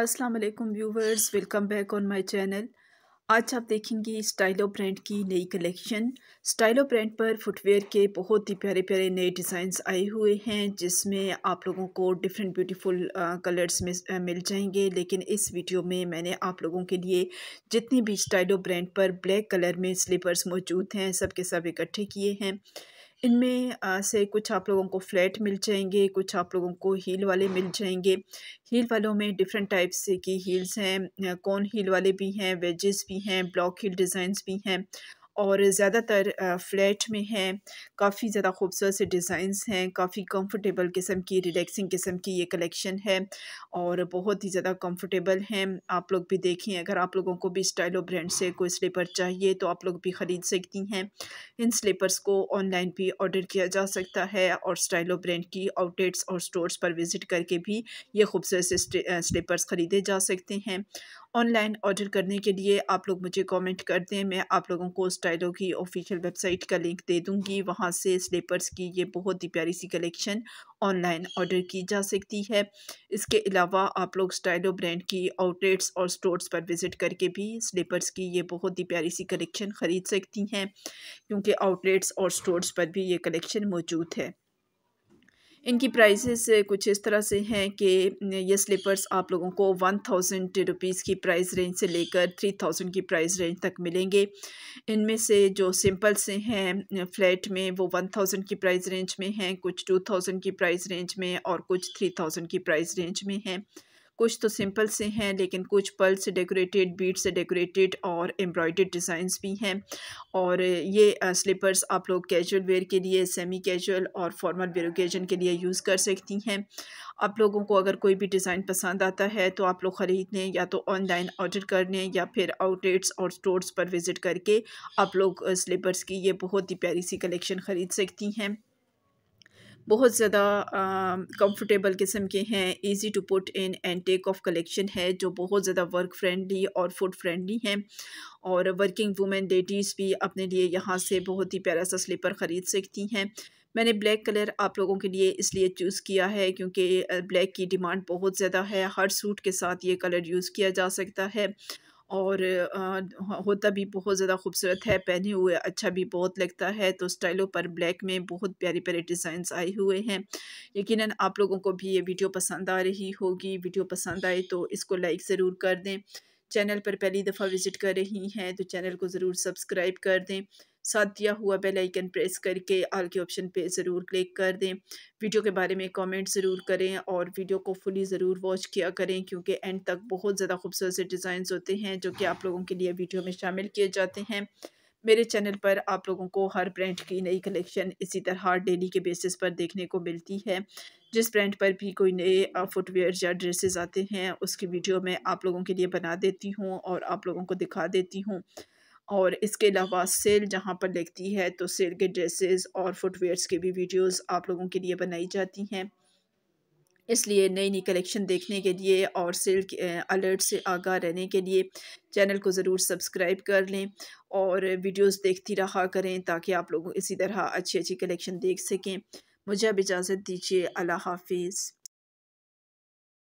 अस्सलाम वालेकुम viewers welcome back on my channel आज आप देखेंगे स्टाइलो ब्रांड की नई कलेक्शन स्टाइलो ब्रांड पर फुटवेयर के बहुत ही प्यारे प्यारे नए डिज़ाइंस आए हुए हैं जिसमें आप लोगों को डिफरेंट ब्यूटीफुल कलर्स में मिल जाएंगे लेकिन इस वीडियो में मैंने आप लोगों के लिए जितने भी स्टाइलो ब्रांड पर ब्लैक कलर में स्लीपर्स मौजूद हैं सब के सब इकट्ठे किए हैं इनमें से कुछ आप लोगों को फ्लैट मिल जाएंगे कुछ आप लोगों को हील वाले मिल जाएंगे हील वालों में डिफरेंट टाइप्स की हील्स हैं कौन हील वाले भी हैं वेजेस भी हैं ब्लॉक हील डिज़ाइंस भी हैं और ज़्यादातर फ्लैट में हैं काफ़ी ज़्यादा खूबसूरत से डिज़ाइंस हैं काफ़ी कंफर्टेबल किस्म की रिलैक्सिंग किस्म की ये कलेक्शन है और बहुत ही ज़्यादा कंफर्टेबल हैं आप लोग भी देखें अगर आप लोगों को भी स्टाइलो ब्रांड से कोई स्लीपर चाहिए तो आप लोग भी ख़रीद सकती हैं इन स्लीपर्स को ऑनलाइन भी ऑर्डर किया जा सकता है और स्टाइलो ब्रांड की आउटलेट्स और स्टोर्स पर विज़िट करके भी ये खूबसूरत स्लीपर्स ख़रीदे जा सकते हैं ऑनलाइन ऑर्डर करने के लिए आप लोग मुझे कमेंट कर दें मैं आप लोगों को स्टाइलों की ऑफिशियल वेबसाइट का लिंक दे दूंगी वहाँ से स्लीपर्स की ये बहुत ही प्यारी सी कलेक्शन ऑनलाइन ऑर्डर की जा सकती है इसके अलावा आप लोग स्टाइलो ब्रांड की आउटलेट्स और स्टोर्स पर विज़िट करके भी स्लीपर्स की ये बहुत ही प्यारी सी कलेक्शन ख़रीद सकती हैं क्योंकि आउटलेट्स और स्टोर्स पर भी ये कलेक्शन मौजूद है इनकी प्राइसेस कुछ इस तरह से हैं कि ये स्लीपर्स आप लोगों को वन थाउजेंड रुपीज़ की प्राइस रेंज से लेकर थ्री थाउजेंड की प्राइस रेंज तक मिलेंगे इनमें से जो सिंपल से हैं फ्लैट में वो वन थाउजेंड की प्राइस रेंज में हैं कुछ टू थाउजेंड की प्राइस रेंज में और कुछ थ्री थाउजेंड की प्राइस रेंज में हैं कुछ तो सिंपल से हैं लेकिन कुछ पल से डेकोरेटेड बीट से डेकोरेटेड और एम्ब्रॉयड डिज़ाइंस भी हैं और ये स्लीपर्स आप लोग कैजुअल वेयर के लिए सेमी कैजुअल और फॉर्मल वेयर ओकेजन के लिए यूज़ कर सकती हैं आप लोगों को अगर कोई भी डिज़ाइन पसंद आता है तो आप लोग ख़रीद लें या तो ऑनलाइन ऑर्डर कर लें या फिर आउटलेट्स और स्टोर्स पर विज़िट करके आप लोग स्लीपर्स की ये बहुत ही प्यारी सी कलेक्शन ख़रीद सकती हैं बहुत ज़्यादा कंफर्टेबल किस्म के हैं easy to put in and take off collection है जो बहुत ज़्यादा वर्क फ्रेंडली और फूड फ्रेंडली हैं और वर्किंग वुमेन लेडीज़ भी अपने लिए यहाँ से बहुत ही प्यारा सा स्लीपर ख़रीद सकती हैं मैंने ब्लैक कलर आप लोगों के लिए इसलिए चूज़ किया है क्योंकि ब्लैक की डिमांड बहुत ज़्यादा है हर सूट के साथ ये कलर यूज़ किया जा सकता है और होता भी बहुत ज़्यादा खूबसूरत है पहने हुए अच्छा भी बहुत लगता है तो स्टाइलों पर ब्लैक में बहुत प्यारे प्यारे डिज़ाइंस आए हुए हैं यकीनन आप लोगों को भी ये वीडियो पसंद आ रही होगी वीडियो पसंद आए तो इसको लाइक ज़रूर कर दें चैनल पर पहली दफ़ा विज़िट कर रही हैं तो चैनल को ज़रूर सब्सक्राइब कर दें साथ दिया हुआ बेल आइकन प्रेस करके आल के ऑप्शन पे ज़रूर क्लिक कर दें वीडियो के बारे में कमेंट ज़रूर करें और वीडियो को फुली ज़रूर वॉच किया करें क्योंकि एंड तक बहुत ज़्यादा खूबसूरत से डिज़ाइन होते हैं जो कि आप लोगों के लिए वीडियो में शामिल किए जाते हैं मेरे चैनल पर आप लोगों को हर ब्रांड की नई कलेक्शन इसी तरह डेली के बेसिस पर देखने को मिलती है जिस ब्रांड पर भी कोई नए फुटवेयर या ड्रेसेस आते हैं उसकी वीडियो मैं आप लोगों के लिए बना देती हूँ और आप लोगों को दिखा देती हूँ और इसके अलावा सेल जहाँ पर लगती है तो सेल के ड्रेसेस और फुटवेयर्स के भी वीडियोस आप लोगों के लिए बनाई जाती हैं इसलिए नई नई कलेक्शन देखने के लिए और सेल अलर्ट से आगाह रहने के लिए चैनल को ज़रूर सब्सक्राइब कर लें और वीडियोस देखती रहा करें ताकि आप लोग इसी तरह अच्छी अच्छी कलेक्शन देख सकें मुझे अब इजाज़त दीजिए अल्लाह हाफिज़